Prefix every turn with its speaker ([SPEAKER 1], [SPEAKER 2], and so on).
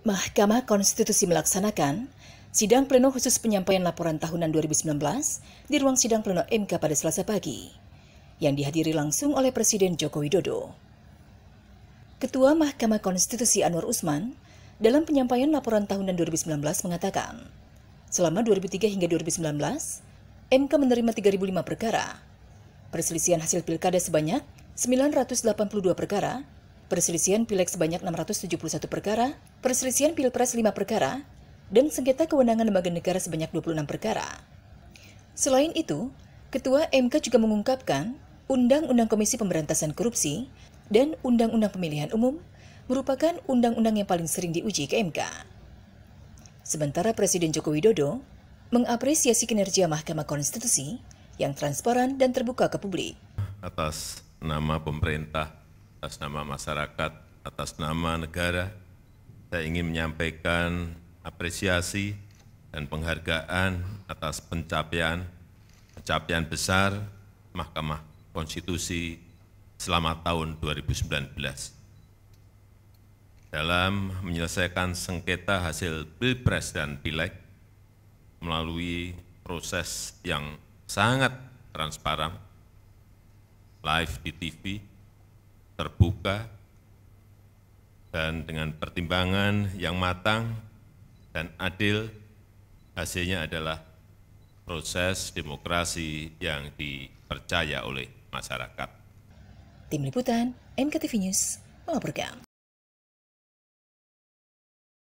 [SPEAKER 1] Mahkamah Konstitusi melaksanakan sidang pleno khusus penyampaian laporan tahunan 2019 di ruang sidang pleno MK pada Selasa pagi yang dihadiri langsung oleh Presiden Joko Widodo. Ketua Mahkamah Konstitusi Anwar Usman dalam penyampaian laporan tahunan 2019 mengatakan, selama 2003 hingga 2019, MK menerima 3.005 perkara, perselisihan hasil pilkada sebanyak 982 perkara, perselisihan pileg sebanyak 671 perkara, perselisihan pilpres 5 perkara, dan sengketa kewenangan lembaga negara sebanyak 26 perkara. Selain itu, Ketua MK juga mengungkapkan Undang-Undang Komisi Pemberantasan Korupsi dan Undang-Undang Pemilihan Umum merupakan undang-undang yang paling sering diuji ke MK. Sementara Presiden Joko Widodo mengapresiasi kinerja Mahkamah Konstitusi yang transparan dan terbuka ke publik.
[SPEAKER 2] Atas nama pemerintah atas nama masyarakat, atas nama negara, saya ingin menyampaikan apresiasi dan penghargaan atas pencapaian pencapaian besar Mahkamah Konstitusi selama tahun 2019 dalam menyelesaikan sengketa hasil Pilpres dan Pileg melalui proses yang sangat transparan, live di TV, terbuka, dan dengan pertimbangan yang matang dan adil, hasilnya adalah proses demokrasi yang dipercaya oleh masyarakat.
[SPEAKER 3] Tim Liputan, MKTV News, melaporkan.